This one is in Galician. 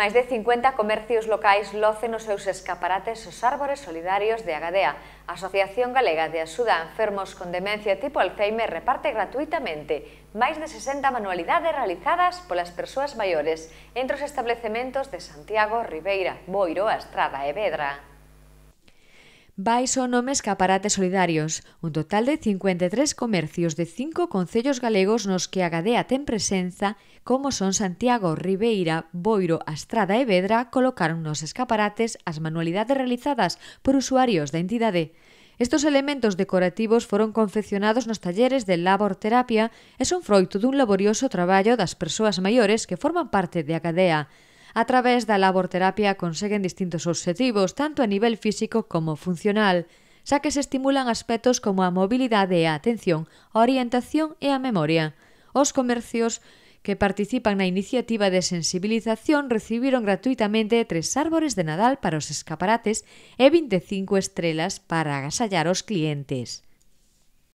Máis de 50 comercios locais locen os seus escaparates os árbores solidarios de Agadea. A Asociación Galega de Axuda a Enfermos con Demencia tipo Alzheimer reparte gratuitamente máis de 60 manualidades realizadas polas persoas maiores entre os establecementos de Santiago, Ribeira, Boiro, Estrada e Vedra baixo o nome Escaparate Solidarios, un total de 53 comercios de cinco concellos galegos nos que Agadea ten presenza, como son Santiago, Ribeira, Boiro, Astrada e Vedra, colocaron nos escaparates as manualidades realizadas por usuarios da entidade. Estos elementos decorativos foron confeccionados nos talleres de laborterapia e son froito dun laborioso traballo das persoas maiores que forman parte de Agadea. A través da laborterapia conseguen distintos obxectivos, tanto a nivel físico como funcional, xa que se estimulan aspectos como a mobilidade e a atención, a orientación e a memoria. Os comercios que participan na iniciativa de sensibilización recibiron gratuitamente tres árbores de Nadal para os escaparates e 25 estrelas para agasallar os clientes.